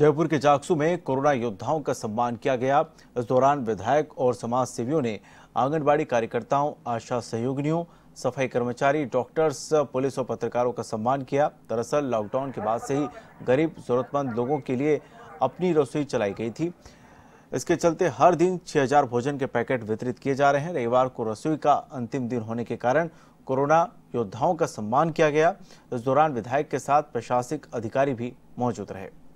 जयपुर के जागसू में कोरोना योद्धाओं का सम्मान किया गया इस दौरान विधायक और समाज सेवियों ने आंगनबाड़ी कार्यकर्ताओं आशा सहयोगियों सफाई कर्मचारी डॉक्टर्स पुलिस और पत्रकारों का सम्मान किया दरअसल लॉकडाउन के बाद से ही गरीब जरूरतमंद लोगों के लिए अपनी रसोई चलाई गई थी इसके चलते हर दिन 6000 भोजन के पैकेट वितरित किए जा रहे हैं रविवार को रसोई का अंतिम दिन होने के कारण कोरोना योद्धाओं का सम्मान किया गया इस दौरान विधायक के साथ प्रशासनिक अधिकारी भी मौजूद रहे